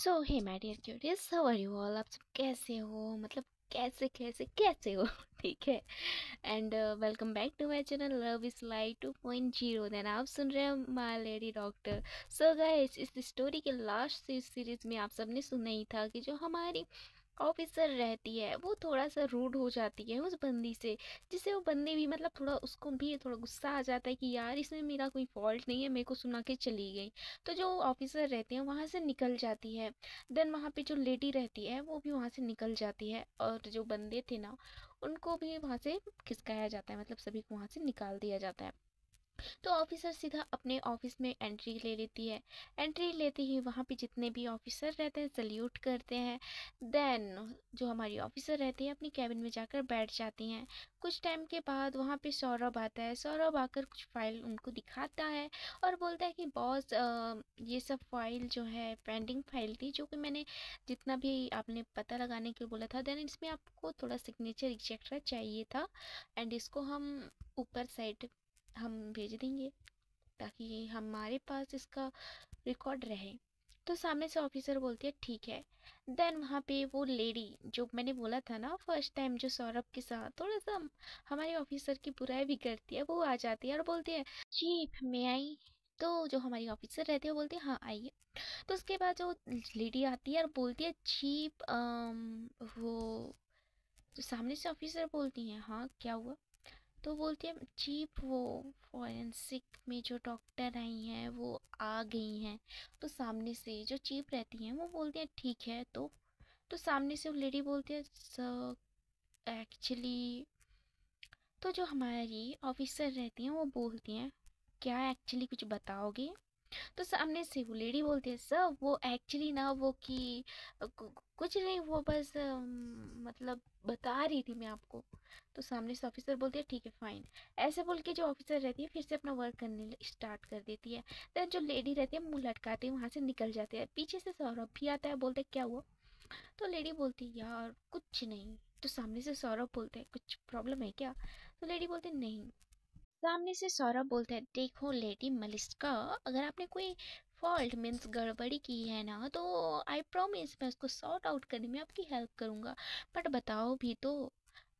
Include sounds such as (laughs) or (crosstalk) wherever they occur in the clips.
so hey my dear dear curious so where you all आप सब कैसे हो मतलब कैसे कैसे कैसे हो (laughs) ठीक है and welcome back to my channel love is like to point zero then आप सुन रहे हैं my lady doctor so guys इस स्टोरी के लास्ट सीरीज में आप सबने सुना ही था कि जो हमारी ऑफिसर रहती है वो थोड़ा सा रूड हो जाती है उस बंदी से जिससे वो बंदी भी मतलब थोड़ा उसको भी थोड़ा गुस्सा आ जाता है कि यार इसमें मेरा कोई फॉल्ट नहीं है मेरे को सुना के चली गई तो जो ऑफिसर रहते हैं वहाँ से निकल जाती है देन वहाँ पर जो लेडी रहती है वो भी वहाँ से निकल जाती है और जो बंदे थे ना उनको भी वहाँ से खिसकाया जाता है मतलब सभी को वहाँ से निकाल दिया जाता है तो ऑफिसर सीधा अपने ऑफिस में एंट्री ले लेती है एंट्री लेते ही वहाँ पे जितने भी ऑफिसर रहते हैं सल्यूट करते हैं देन जो हमारी ऑफिसर रहती है अपनी कैबिन में जाकर बैठ जाती हैं कुछ टाइम के बाद वहाँ पे सौरभ आता है सौरभ आकर कुछ फाइल उनको दिखाता है और बोलता है कि बॉस ये सब फाइल जो है पेंडिंग फाइल थी जो कि मैंने जितना भी आपने पता लगाने के लिए बोला था देन इसमें आपको थोड़ा सिग्नेचर एक्सेट्रा चाहिए था एंड इसको हम ऊपर साइड हम भेज देंगे ताकि हमारे पास इसका रिकॉर्ड रहे तो सामने से ऑफिसर बोलती है ठीक है देन वहाँ पे वो लेडी जो मैंने बोला था ना फर्स्ट टाइम जो सौरभ के साथ थोड़ा सा हमारे ऑफिसर की बुराई भी करती है वो आ जाती है और बोलती है चीफ मैं आई तो जो हमारी ऑफिसर रहती है वो बोलती है हाँ आइए तो उसके बाद जो लेडी आती है और बोलती है चीप वो तो सामने से ऑफिसर बोलती हैं हाँ क्या हुआ तो बोलती है चीप वो फॉरेंसिक में जो डॉक्टर आई हैं वो आ गई हैं तो सामने से जो चीप रहती हैं वो बोलती हैं ठीक है तो तो सामने से वो लेडी बोलती है एक्चुअली तो जो हमारी ऑफिसर रहती हैं वो बोलती हैं क्या एक्चुअली कुछ बताओगे तो सामने से वो लेडी बोलती है सर वो एक्चुअली ना वो कि कुछ नहीं वो बस मतलब बता रही थी मैं आपको तो सामने से ऑफिसर बोलती है ठीक है फाइन ऐसे बोल के जो ऑफिसर रहती है फिर से अपना वर्क करने स्टार्ट कर देती है देन जो लेडी रहती है मुँह लटकाते है वहाँ से निकल जाते हैं पीछे से सौरभ भी आता है बोलते क्या हुआ तो लेडी बोलती यार कुछ नहीं तो सामने से सौरभ बोलते हैं कुछ प्रॉब्लम है क्या तो लेडी बोलते नहीं सामने से सौरभ बोलता है देखो लेडी मलिस्का अगर आपने कोई फॉल्ट मीन्स गड़बड़ी की है ना तो आई प्रोमिस मैं उसको सॉर्ट आउट करने में आपकी हेल्प करूँगा बट बताओ भी तो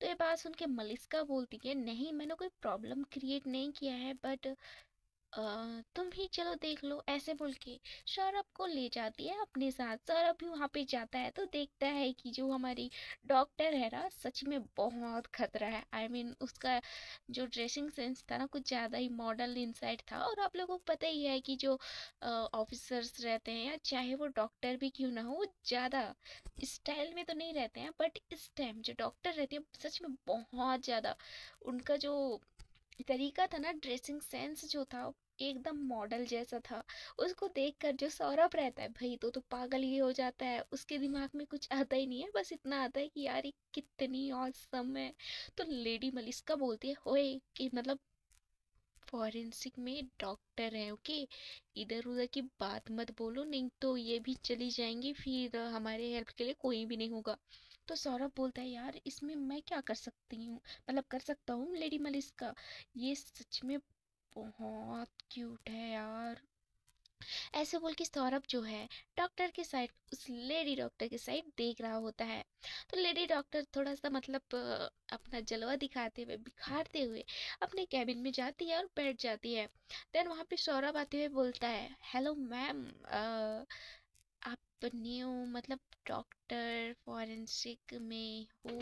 तो ये बात सुन के मलिस्का बोलती है नहीं मैंने कोई प्रॉब्लम क्रिएट नहीं किया है बट तुम ही चलो देख लो ऐसे बोल के सौरभ को ले जाती है अपने साथ सौरभ भी वहाँ पे जाता है तो देखता है कि जो हमारी डॉक्टर है ना सच में बहुत खतरा है आई I मीन mean, उसका जो ड्रेसिंग सेंस था ना कुछ ज़्यादा ही मॉडल इनसाइड था और आप लोगों को पता ही है कि जो ऑफिसर्स रहते हैं या चाहे वो डॉक्टर भी क्यों ना हो वो ज़्यादा स्टाइल में तो नहीं रहते हैं बट इस टाइम जो डॉक्टर रहते हैं सच में बहुत ज़्यादा उनका जो तरीका था ना ड्रेसिंग सेंस जो था एकदम मॉडल जैसा था उसको देखकर जो सौरभ रहता है भाई तो तो पागल ही हो जाता है उसके दिमाग में कुछ आता ही नहीं है बस इतना आता है कि यार ये कितनी औसम है तो लेडी मलिस्का बोलती है होए कि मतलब फॉरेंसिक में डॉक्टर है ओके इधर उधर की बात मत बोलो नहीं तो ये भी चली जाएंगी फिर हमारे हेल्प के लिए कोई भी नहीं होगा तो सौरभ बोलता है यार इसमें मैं क्या कर सकती हूँ मतलब कर सकता हूँ लेडी मलिस का ये सच में बहुत क्यूट है यार ऐसे बोल के सौरभ जो है डॉक्टर के साइड उस लेडी डॉक्टर के साइड देख रहा होता है तो लेडी डॉक्टर थोड़ा सा मतलब अपना जलवा दिखाते हुए बिखारते हुए अपने कैबिन में जाती है और बैठ जाती है देन वहाँ पे सौरभ आते हुए बोलता है हेलो मैम तो न्यू मतलब डॉक्टर फॉरेंसिक में हो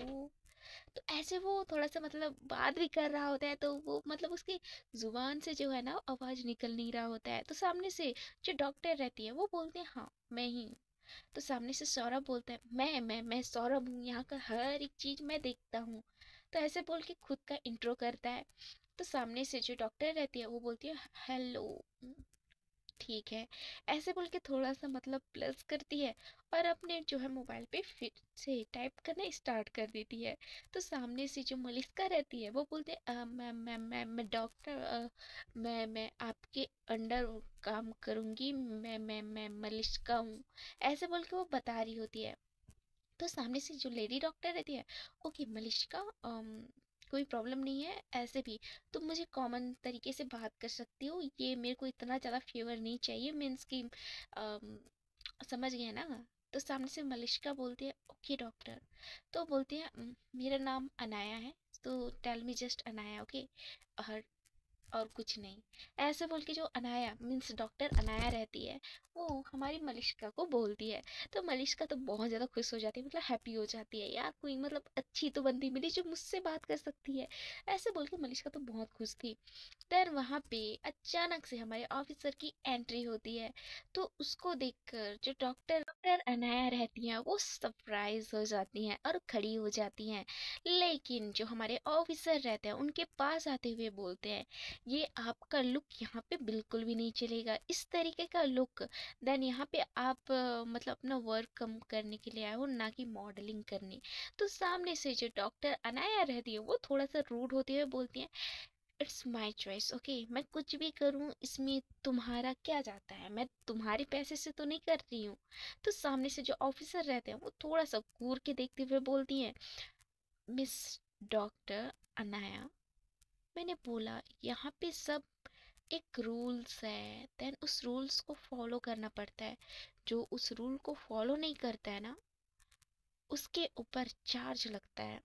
तो ऐसे वो थोड़ा सा मतलब बात भी कर रहा होता है तो वो मतलब उसकी ज़ुबान से जो है ना आवाज़ निकल नहीं रहा होता है तो सामने से जो डॉक्टर रहती है वो बोलते हैं हाँ मैं ही हूँ तो सामने से सौरभ बोलता है मैं मैं मैं सौरभ हूँ यहाँ का हर एक चीज़ मैं देखता हूँ तो ऐसे बोल के खुद का इंट्रो करता है तो सामने से जो डॉक्टर रहती है वो बोलती है हेलो ठीक है ऐसे बोल के थोड़ा सा मतलब प्लस करती है और अपने जो है मोबाइल पे फिर से टाइप करना स्टार्ट कर देती है तो सामने से जो मलिस्का रहती है वो बोलते हैं मैम मैम मैम मैं डॉक्टर मैं मैं आपके अंडर काम करूँगी मैं मैं मैं मलिस्का हूँ ऐसे बोल के वो बता रही होती है तो सामने से जो लेडी डॉक्टर रहती है ओके मलिश्का कोई प्रॉब्लम नहीं है ऐसे भी तुम मुझे कॉमन तरीके से बात कर सकती हो ये मेरे को इतना ज़्यादा फेवर नहीं चाहिए मीन्स की समझ गए ना तो सामने से मलिश्का बोलती है ओके डॉक्टर तो बोलती है मेरा नाम अनाया है तो tell me just Anaya okay और और कुछ नहीं ऐसे बोल के जो अनाया मीन्स डॉक्टर अनाया रहती है वो हमारी मलिश्का को बोलती है तो मलिश्का तो बहुत ज़्यादा खुश हो जाती है मतलब हैप्पी हो जाती है यार कोई मतलब अच्छी तो बंदी मिली जो मुझसे बात कर सकती है ऐसे बोल के मलिश्का तो बहुत खुश थी देन वहाँ पे अचानक से हमारे ऑफिसर की एंट्री होती है तो उसको देखकर जो डॉक्टर डॉक्टर अनाया रहती हैं वो सरप्राइज हो जाती हैं और खड़ी हो जाती हैं लेकिन जो हमारे ऑफिसर रहते हैं उनके पास आते हुए बोलते हैं ये आपका लुक यहाँ पे बिल्कुल भी नहीं चलेगा इस तरीके का लुक देन यहाँ पे आप मतलब अपना वर्क कम करने के लिए आए हो ना कि मॉडलिंग करने तो सामने से जो डॉक्टर अनाया रहती है वो थोड़ा सा रूड होते हुए बोलती हैं इट्स माई चॉइस ओके मैं कुछ भी करूँ इसमें तुम्हारा क्या जाता है मैं तुम्हारे पैसे से तो नहीं कर रही हूँ तो सामने से जो ऑफिसर रहते हैं वो थोड़ा सा घूर के देखते हुए बोलती हैं मिस डॉक्टर अनाया मैंने बोला यहाँ पे सब एक रूल्स है देन उस रूल्स को फॉलो करना पड़ता है जो उस रूल को फॉलो नहीं करता है ना उसके ऊपर चार्ज लगता है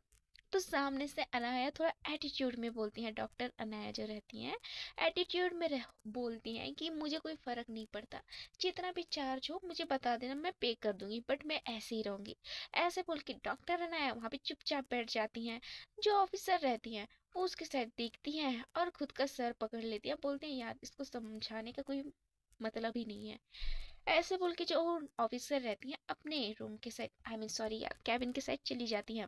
तो सामने से अनाया थोड़ा एटीट्यूड में बोलती हैं डॉक्टर अनाया जो रहती हैं एटीट्यूड में रह बोलती हैं कि मुझे कोई फ़र्क नहीं पड़ता जितना भी चार्ज हो मुझे बता देना मैं पे कर दूंगी बट मैं ऐसे ही रहूँगी ऐसे बोल के डॉक्टर अनाया वहाँ पर चुपचाप बैठ जाती हैं जो ऑफिसर रहती हैं वो उसके साथ देखती हैं और खुद का सर पकड़ लेती हैं बोलती हैं यार इसको समझाने का कोई मतलब ही नहीं है ऐसे बोल के जो ऑफिसर रहती हैं अपने रूम के साइड आई मीन सॉरी यार कैबिन के साइड चली जाती हैं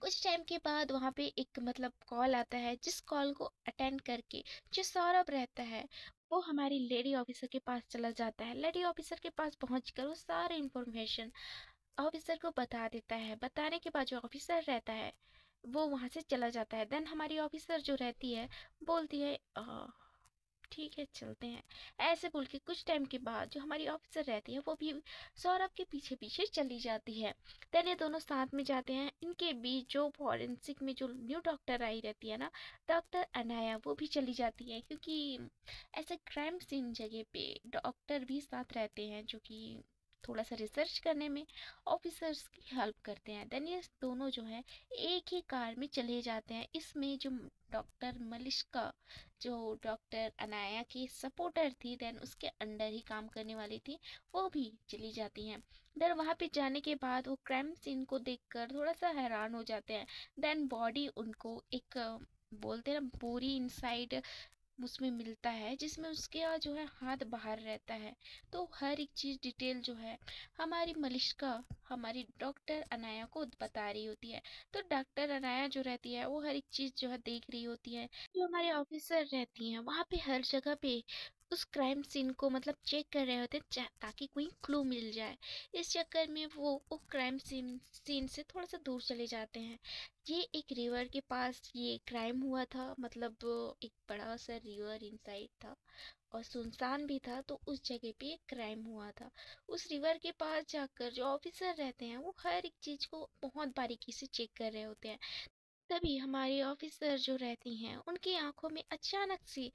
कुछ टाइम के बाद वहाँ पे एक मतलब कॉल आता है जिस कॉल को अटेंड करके जो सौरभ रहता है वो हमारी लेडी ऑफिसर के पास चला जाता है लेडी ऑफिसर के पास पहुँच कर वो सारे इन्फॉर्मेशन ऑफिसर को बता देता है बताने के बाद जो ऑफिसर रहता है वो वहाँ से चला जाता है देन हमारी ऑफिसर जो रहती है बोलती है आ, ठीक है चलते हैं ऐसे बोल के कुछ टाइम के बाद जो हमारी ऑफिसर रहती है वो भी सौरभ के पीछे पीछे चली जाती है तेरे दोनों साथ में जाते हैं इनके बीच जो फॉरेंसिक में जो न्यू डॉक्टर आई रहती है ना डॉक्टर अनाया वो भी चली जाती है क्योंकि ऐसे क्राइम सीन जगह पे डॉक्टर भी साथ रहते हैं जो कि थोड़ा सा रिसर्च करने में ऑफिसर्स की हेल्प करते हैं देन ये दोनों जो हैं एक ही कार में चले जाते हैं इसमें जो डॉक्टर मलिश्का जो डॉक्टर अनाया की सपोर्टर थी देन उसके अंडर ही काम करने वाली थी वो भी चली जाती हैं देन वहाँ पे जाने के बाद वो क्राइम सीन को देखकर थोड़ा सा हैरान हो जाते हैं देन बॉडी उनको एक बोलते हैं ना पूरी इनसाइड उसमें मिलता है जिसमें उसका जो है हाथ बाहर रहता है तो हर एक चीज़ डिटेल जो है हमारी मलिश्का हमारी डॉक्टर अनाया को बता रही होती है तो डॉक्टर अनाया जो रहती है वो हर एक चीज़ जो है देख रही होती है जो हमारे ऑफिसर रहती हैं वहाँ पे हर जगह पे उस क्राइम सीन को मतलब चेक कर रहे होते हैं ताकि कोई क्लू मिल जाए इस चक्कर में वो वो क्राइम सीन सीन से थोड़ा सा दूर चले जाते हैं ये एक रिवर के पास ये क्राइम हुआ था मतलब एक बड़ा सा रिवर इनसाइड था और सुनसान भी था तो उस जगह पे एक क्राइम हुआ था उस रिवर के पास जाकर जो ऑफिसर रहते हैं वो हर एक चीज़ को बहुत बारीकी से चेक कर रहे होते हैं तभी हमारे ऑफिसर जो रहती हैं उनकी आंखों में अचानक सी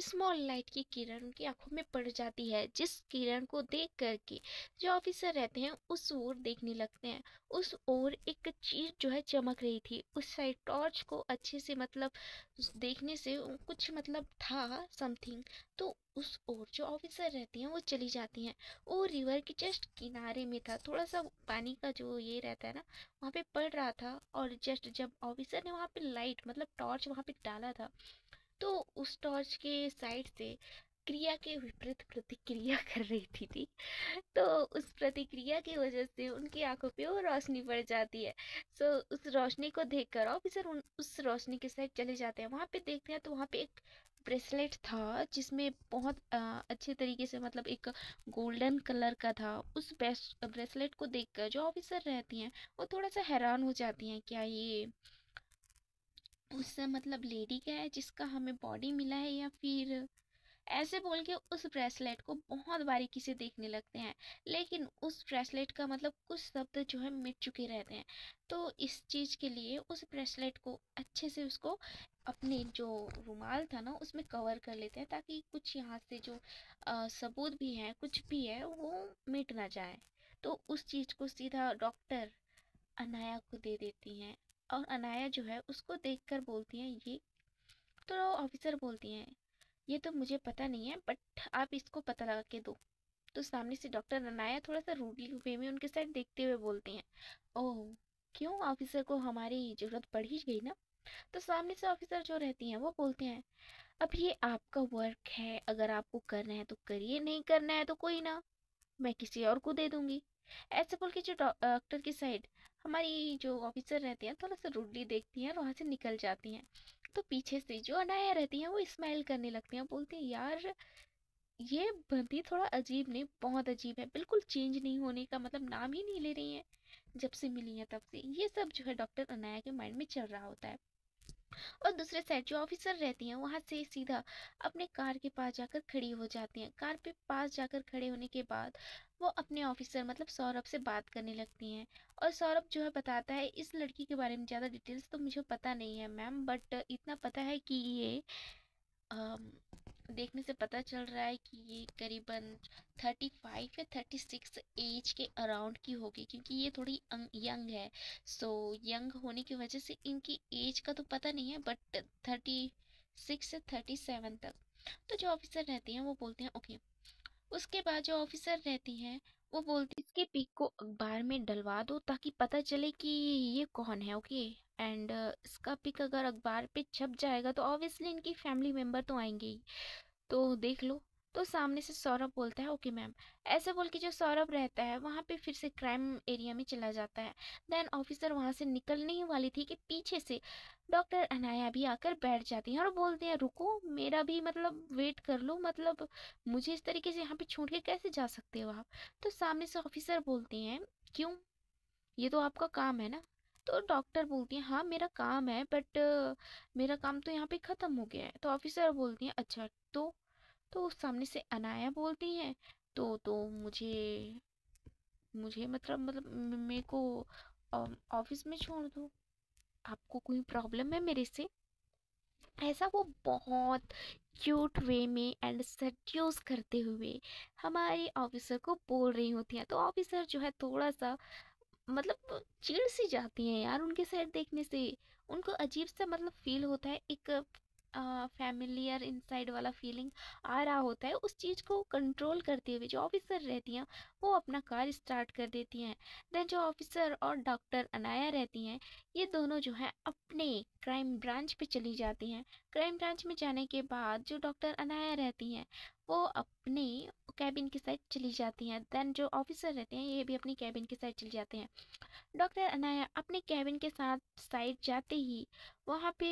स्मॉल लाइट की किरण उनकी आंखों में पड़ जाती है जिस किरण को देख करके जो ऑफिसर रहते हैं उस ओर देखने लगते हैं उस ओर एक चीज जो है चमक रही थी उस साइड टॉर्च को अच्छे से मतलब देखने से कुछ मतलब था समथिंग तो उस ओर जो ऑफिसर रहती हैं वो चली जाती हैं वो रिवर के जस्ट किनारे में था थोड़ा सा पानी का जो ये रहता है ना वहाँ पे पड़ रहा था और जस्ट जब ऑफिसर ने वहाँ पे लाइट मतलब टॉर्च वहाँ पे डाला था तो उस टॉर्च के साइड से क्रिया के विपरीत प्रतिक्रिया (laughs) कर रही थी, थी तो उस प्रतिक्रिया की वजह से उनकी आंखों पे वो रोशनी पड़ जाती है सो so, उस रोशनी को देखकर ऑफिसर उन उस रोशनी के साइड चले जाते हैं वहाँ पे देखते हैं तो वहाँ पे एक ब्रेसलेट था जिसमें बहुत अच्छे तरीके से मतलब एक गोल्डन कलर का था उस ब्रेसलेट को देखकर जो ऑफिसर रहती हैं वो थोड़ा सा हैरान हो जाती हैं क्या ये उस मतलब लेडी का है जिसका हमें बॉडी मिला है या फिर ऐसे बोल के उस ब्रेसलेट को बहुत बारीकी से देखने लगते हैं लेकिन उस ब्रेसलेट का मतलब कुछ शब्द जो है मिट चुके रहते हैं तो इस चीज़ के लिए उस ब्रेसलेट को अच्छे से उसको अपने जो रुमाल था ना उसमें कवर कर लेते हैं ताकि कुछ यहाँ से जो आ, सबूत भी है कुछ भी है वो मिट ना जाए तो उस चीज़ को सीधा डॉक्टर अनाया को दे देती हैं और अनाया जो है उसको देखकर बोलती हैं ये तो ऑफिसर बोलती हैं ये तो मुझे पता नहीं है बट आप इसको पता लगा के दो तो सामने से डॉक्टर अनाया थोड़ा सा रूडली वे में उनके साथ देखते हुए बोलती हैं ओह क्यों ऑफिसर को हमारी ज़रूरत पड़ ही गई ना तो सामने से ऑफिसर जो रहती हैं वो बोलते हैं अब ये आपका वर्क है अगर आपको करना है तो करिए नहीं करना है तो कोई ना मैं किसी और को दे दूंगी ऐसे बोल के जो डॉक्टर की साइड हमारी जो ऑफिसर रहती हैं थोड़ा सा रूडली देखती हैं और वहाँ से निकल जाती हैं तो पीछे से जो अनाया रहती हैं वो स्माइल करने लगती हैं बोलती हैं यार ये बंदी थोड़ा अजीब नहीं बहुत अजीब है बिल्कुल चेंज नहीं होने का मतलब नाम ही नहीं ले रही है जब से मिली है तब से ये सब जो है डॉक्टर अनाया के माइंड में चल रहा होता है और दूसरे साइड जो ऑफिसर रहती हैं वहाँ से सीधा अपने कार के पास जाकर खड़ी हो जाती हैं कार के पास जाकर खड़े होने के बाद वो अपने ऑफिसर मतलब सौरभ से बात करने लगती हैं और सौरभ जो है बताता है इस लड़की के बारे में ज़्यादा डिटेल्स तो मुझे पता नहीं है मैम बट इतना पता है कि ये देखने से पता चल रहा है कि ये करीबन थर्टी फाइव या थर्टी सिक्स एज के अराउंड की होगी क्योंकि ये थोड़ी यंग अं-, है सो so, यंग होने की वजह से इनकी एज का तो पता नहीं है बट थर्टी सिक्स से थर्टी सेवन तक तो जो ऑफिसर रहती हैं वो बोलते हैं ओके उसके बाद जो ऑफिसर रहती हैं वो बोलती इसके पिक को अखबार में डलवा दो ताकि पता चले कि ये कौन है ओके एंड इसका पिक अगर अखबार पे छप जाएगा तो ऑब्वियसली इनकी फैमिली मेम्बर तो आएंगे ही तो देख लो तो सामने से सौरभ बोलता है ओके मैम ऐसे बोल के जो सौरभ रहता है वहाँ पे फिर से क्राइम एरिया में चला जाता है देन ऑफिसर वहाँ से निकलने ही वाली थी कि पीछे से डॉक्टर अनाया भी आकर बैठ जाती हैं और बोलते हैं रुको मेरा भी मतलब वेट कर लो मतलब मुझे इस तरीके से यहाँ पे छोड़ के कैसे जा सकते हो आप तो सामने से ऑफिसर बोलते हैं क्यों ये तो आपका काम है ना तो डॉक्टर बोलती हैं हाँ मेरा काम है बट मेरा काम तो यहाँ पे ख़त्म हो गया है तो ऑफिसर बोलती हैं अच्छा तो तो सामने से अनाया बोलती है तो तो मुझे मुझे मतलब मतलब मेरे को ऑफिस में छोड़ दो आपको कोई प्रॉब्लम है मेरे से ऐसा वो बहुत क्यूट वे में एंड सड्यूस करते हुए हमारे ऑफिसर को बोल रही होती हैं तो ऑफिसर जो है थोड़ा सा मतलब चिड़ सी जाती हैं यार उनके साइड देखने से उनको अजीब सा मतलब फील होता है एक फैमिलियर इनसाइड वाला फीलिंग आ रहा होता है उस चीज़ को कंट्रोल करते हुए जो ऑफिसर रहती हैं वो अपना कार स्टार्ट कर देती हैं देन जो ऑफिसर और डॉक्टर अनाया रहती हैं ये दोनों जो हैं अपने क्राइम ब्रांच पे चली जाती हैं क्राइम ब्रांच में जाने के बाद जो डॉक्टर अनाया रहती हैं वो अपने कैबिन की साइड चली जाती हैं देन जो ऑफिसर रहते हैं ये भी अपनी कैबिन की साइड चले जाते हैं डॉक्टर अनाया अपने कैबिन के साथ साइड जाते ही वहाँ पे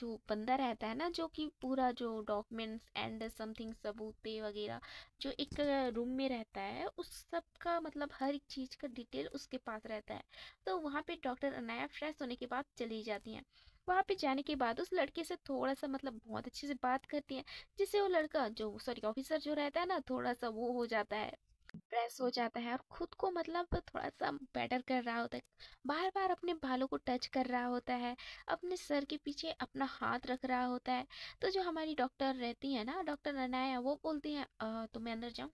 जो बंदा रहता है ना जो कि पूरा जो डॉक्यूमेंट्स एंड समथिंग सबूते वगैरह जो एक रूम में रहता है उस सब का मतलब हर एक चीज़ का डिटेल उसके पास रहता है तो वहाँ पे डॉक्टर अनाया फ्रेश होने के बाद चली जाती हैं वहाँ पे जाने के बाद उस लड़के से थोड़ा सा मतलब बहुत अच्छे से बात करती है जिससे वो लड़का जो सॉरी ऑफिसर जो रहता है ना थोड़ा सा वो हो जाता है प्रेस हो जाता है और खुद को मतलब थोड़ा सा बेटर कर रहा होता है बार बार अपने बालों को टच कर रहा होता है अपने सर के पीछे अपना हाथ रख रहा होता है तो जो हमारी डॉक्टर रहती है ना डॉक्टर अनाया वो बोलती तो तुम्हें अंदर जाऊँ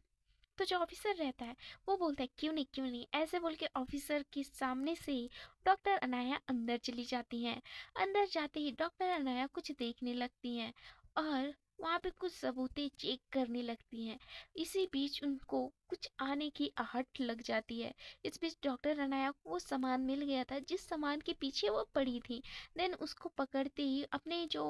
तो जो ऑफिसर रहता है वो बोलता है क्यों नहीं क्यों नहीं ऐसे बोल के ऑफिसर के सामने से ही डॉक्टर अनाया अंदर चली जाती हैं अंदर जाते ही डॉक्टर अनाया कुछ देखने लगती हैं और वहाँ पे कुछ सबूतें चेक करने लगती हैं इसी बीच उनको कुछ आने की आहट लग जाती है इस बीच डॉक्टर रनाया को वो सामान मिल गया था जिस सामान के पीछे वो पड़ी थी देन उसको पकड़ते ही अपने जो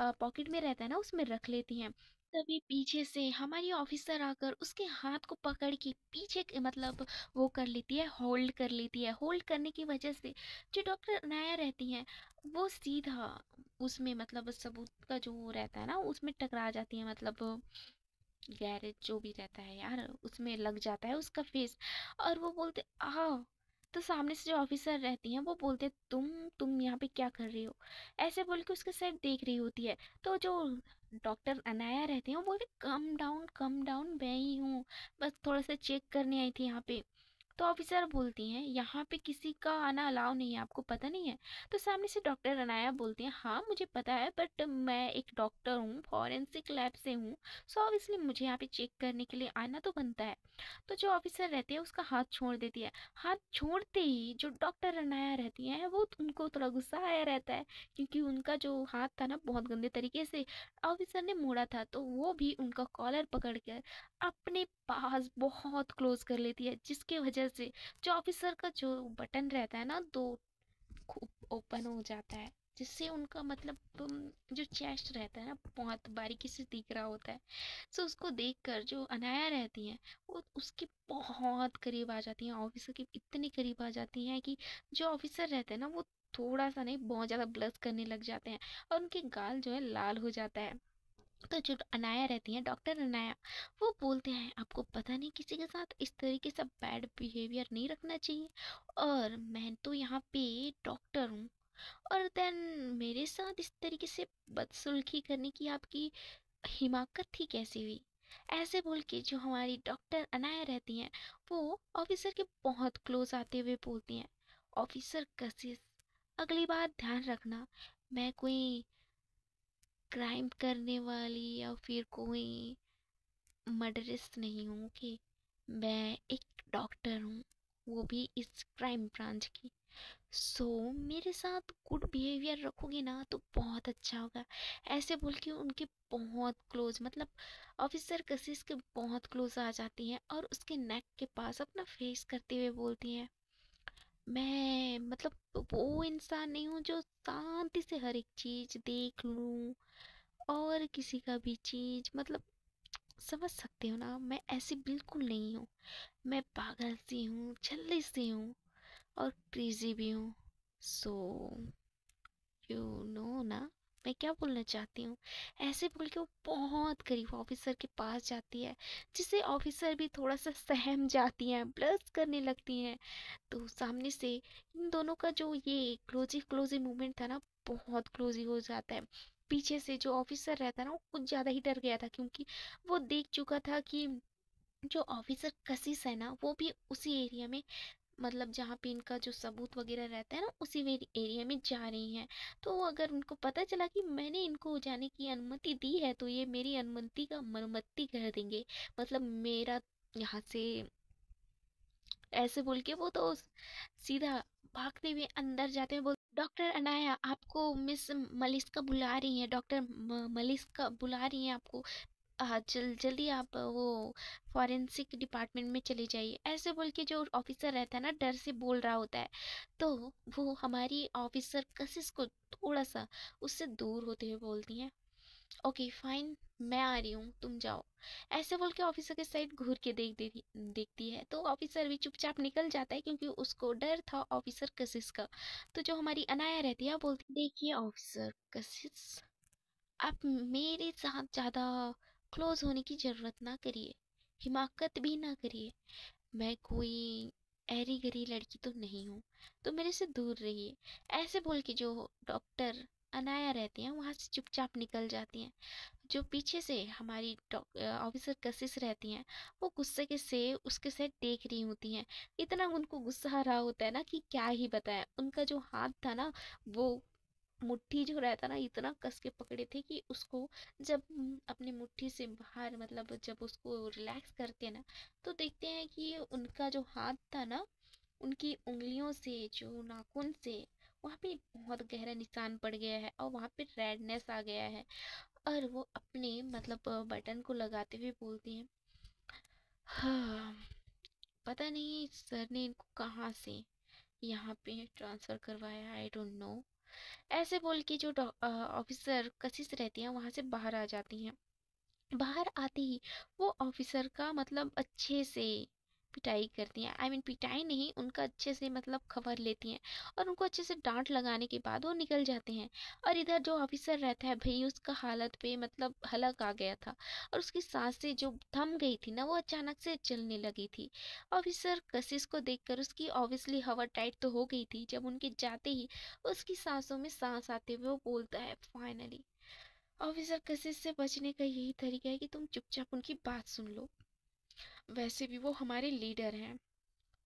पॉकेट में रहता है ना उसमें रख लेती हैं तभी पीछे से हमारी ऑफिसर आकर उसके हाथ को पकड़ के पीछे मतलब वो कर लेती है होल्ड कर लेती है होल्ड करने की वजह से जो डॉक्टर अनाया रहती हैं वो सीधा उसमें मतलब सबूत का जो रहता है ना उसमें टकरा जाती है मतलब गैरेज जो भी रहता है यार उसमें लग जाता है उसका फेस और वो बोलते आ तो सामने से जो ऑफिसर रहती हैं वो बोलते तुम तुम यहाँ पे क्या कर रही हो ऐसे बोल के उसके साइड देख रही होती है तो जो डॉक्टर अनाया रहते हैं वो बोलते कम डाउन कम डाउन मैं ही हूँ बस थोड़ा सा चेक करने आई थी यहाँ पे तो ऑफिसर बोलती हैं यहाँ पे किसी का आना अलाउ नहीं है आपको पता नहीं है तो सामने से डॉक्टर अनाया बोलती हैं हाँ मुझे पता है बट मैं एक डॉक्टर हूँ फॉरेंसिक लैब से हूँ सो ऑब्वियसली मुझे यहाँ पे चेक करने के लिए आना तो बनता है तो जो ऑफिसर रहती है उसका हाथ छोड़ देती है हाथ छोड़ते ही जो डॉक्टर रनाया रहती हैं वो उनको थोड़ा गुस्सा आया रहता है क्योंकि उनका जो हाथ था ना बहुत गंदे तरीके से ऑफिसर ने मोड़ा था तो वो भी उनका कॉलर पकड़ कर अपने पास बहुत क्लोज कर लेती है जिसके वजह वजह से ऑफिसर का जो बटन रहता है ना दो ओपन हो जाता है जिससे उनका मतलब जो चेस्ट रहता है ना बहुत बारीकी से दिख रहा होता है सो उसको देखकर जो अनाया रहती हैं वो उसके बहुत करीब आ जाती हैं ऑफिसर के इतने करीब आ जाती हैं कि जो ऑफिसर रहते हैं ना वो थोड़ा सा नहीं बहुत ज़्यादा ब्लश करने लग जाते हैं और उनके गाल जो है लाल हो जाता है तो जो अनाया रहती हैं डॉक्टर अनाया वो बोलते हैं आपको पता नहीं किसी के साथ इस तरीके से बैड बिहेवियर नहीं रखना चाहिए और मैं तो यहाँ पे डॉक्टर हूँ और देन मेरे साथ इस तरीके से बदसुल्खी करने की आपकी हिमाकत थी कैसी हुई ऐसे बोल के जो हमारी डॉक्टर अनाया रहती हैं वो ऑफिसर के बहुत क्लोज आते हुए बोलती हैं ऑफिसर कशिश अगली बार ध्यान रखना मैं कोई क्राइम करने वाली या फिर कोई मर्डरिस्ट नहीं हूँ कि मैं एक डॉक्टर हूँ वो भी इस क्राइम ब्रांच की सो so, मेरे साथ गुड बिहेवियर रखोगे ना तो बहुत अच्छा होगा ऐसे बोल के उनके बहुत क्लोज मतलब ऑफिसर कशिश के बहुत क्लोज आ जाती हैं और उसके नेक के पास अपना फेस करते हुए बोलती हैं मैं मतलब वो इंसान नहीं हूँ जो शांति से हर एक चीज़ देख लूँ और किसी का भी चीज़ मतलब समझ सकते हो ना मैं ऐसी बिल्कुल नहीं हूँ मैं पागल सी हूँ छल्ली सी हूँ और क्रेजी भी हूँ सो यू नो ना मैं क्या बोलना चाहती हूँ ऐसे बोल के वो बहुत गरीब ऑफिसर के पास जाती है जिसे ऑफिसर भी थोड़ा सा सहम जाती हैं ब्लस करने लगती हैं तो सामने से इन दोनों का जो ये क्लोजी क्लोजी मूवमेंट था ना बहुत क्लोजी हो जाता है पीछे से जो ऑफिसर रहता ना वो कुछ ज़्यादा ही डर गया था क्योंकि वो देख चुका था कि जो ऑफिसर कशिश है ना वो भी उसी एरिया में मतलब जहाँ पे इनका जो सबूत वगैरह रहता है ना उसी एरिया में जा रही हैं तो अगर उनको पता चला कि मैंने इनको जाने की अनुमति दी है तो ये मेरी अनुमति का मरम्मती कर देंगे मतलब मेरा यहाँ से ऐसे बोल के वो तो सीधा भागते हुए अंदर जाते हैं बोल डॉक्टर अनाया आपको मिस का बुला रही हैं डॉक्टर का बुला रही हैं आपको हाँ जल जल्दी आप वो फॉरेंसिक डिपार्टमेंट में चले जाइए ऐसे बोल के जो ऑफिसर रहता है ना डर से बोल रहा होता है तो वो हमारी ऑफिसर कशिश को थोड़ा सा उससे दूर होते हुए बोलती हैं ओके फाइन मैं आ रही हूँ तुम जाओ ऐसे बोल के ऑफिसर के साइड घूर के देख दे, देखती है तो ऑफिसर भी चुपचाप निकल जाता है क्योंकि उसको डर था ऑफिसर कशिश का तो जो हमारी अनाया रहती है बोलती देखिए ऑफिसर कशिश आप मेरे साथ ज़्यादा क्लोज होने की ज़रूरत ना करिए हिमाकत भी ना करिए मैं कोई ऐरी गरी लड़की तो नहीं हूँ तो मेरे से दूर रहिए ऐसे बोल के जो डॉक्टर अनाया रहते हैं वहाँ से चुपचाप निकल जाती हैं जो पीछे से हमारी ऑफिसर कशिश रहती हैं वो गुस्से के से उसके से देख रही होती हैं इतना उनको गुस्सा आ रहा होता है ना कि क्या ही बताएं उनका जो हाथ था ना वो मुट्ठी जो रहता ना इतना कस के पकड़े थे कि उसको जब अपने मुट्ठी से बाहर मतलब जब उसको रिलैक्स करते हैं ना तो देखते हैं कि उनका जो हाथ था ना उनकी उंगलियों से जो नाखून से वहाँ पे बहुत गहरा निशान पड़ गया है और वहाँ पे रेडनेस आ गया है और वो अपने मतलब बटन को लगाते हुए बोलते हैं हाँ पता नहीं सर ने इनको कहाँ से यहाँ पे ट्रांसफ़र करवाया आई डोंट नो ऐसे बोल के जो ऑफिसर कशिश रहती हैं वहाँ से बाहर आ जाती हैं बाहर आते ही वो ऑफिसर का मतलब अच्छे से पिटाई करती हैं आई मीन पिटाई नहीं उनका अच्छे से मतलब खबर लेती हैं और उनको अच्छे से डांट लगाने के बाद वो निकल जाते हैं और इधर जो ऑफिसर रहता है भाई उसका हालत पे मतलब हलक आ गया था और उसकी सांसें जो थम गई थी ना वो अचानक से चलने लगी थी ऑफिसर कशिश को देख उसकी ऑब्वियसली हवा टाइट तो हो गई थी जब उनके जाते ही उसकी सांसों में सांस आते हुए वो बोलता है फाइनली ऑफिसर कशिश से बचने का यही तरीका है कि तुम चुपचाप उनकी बात सुन लो वैसे भी वो हमारे लीडर हैं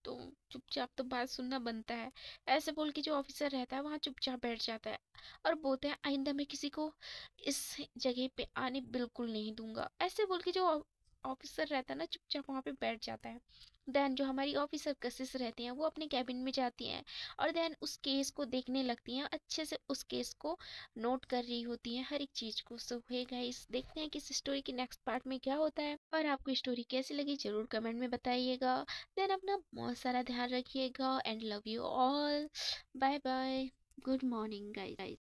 तो चुपचाप तो बात सुनना बनता है ऐसे बोल के जो ऑफिसर रहता है वहाँ चुपचाप बैठ जाता है और बोलते हैं आइंदा मैं किसी को इस जगह पे आने बिल्कुल नहीं दूंगा ऐसे बोल के जो ऑफिसर रहता है ना चुपचाप वहाँ पे बैठ जाता है देन जो हमारी ऑफिसर कसिस रहती हैं वो अपने कैबिन में जाती हैं और देन उस केस को देखने लगती हैं अच्छे से उस केस को नोट कर रही होती हैं हर एक चीज़ को सो हे गाइस देखते हैं कि इस स्टोरी के नेक्स्ट पार्ट में क्या होता है और आपको स्टोरी कैसी लगी ज़रूर कमेंट में बताइएगा देन अपना बहुत सारा ध्यान रखिएगा and love you all bye bye good morning guys